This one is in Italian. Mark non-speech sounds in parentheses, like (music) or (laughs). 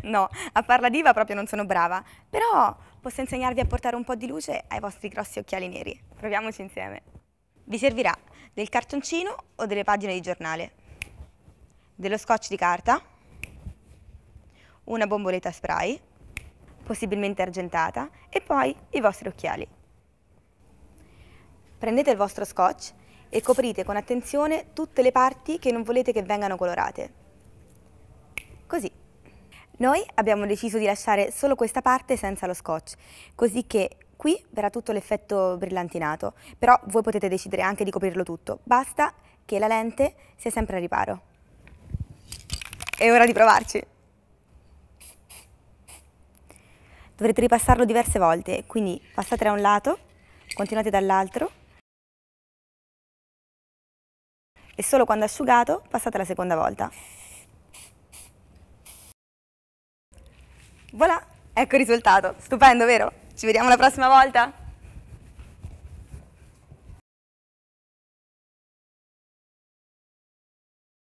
(laughs) no, a farla diva proprio non sono brava, però posso insegnarvi a portare un po' di luce ai vostri grossi occhiali neri. Proviamoci insieme. Vi servirà del cartoncino o delle pagine di giornale, dello scotch di carta, una bomboletta spray, possibilmente argentata, e poi i vostri occhiali. Prendete il vostro scotch e coprite con attenzione tutte le parti che non volete che vengano colorate. Così. Noi abbiamo deciso di lasciare solo questa parte senza lo scotch, così che qui verrà tutto l'effetto brillantinato, però voi potete decidere anche di coprirlo tutto, basta che la lente sia sempre a riparo. È ora di provarci! Dovrete ripassarlo diverse volte, quindi passate da un lato, continuate dall'altro e solo quando asciugato passate la seconda volta. Voilà, ecco il risultato. Stupendo, vero? Ci vediamo la prossima volta?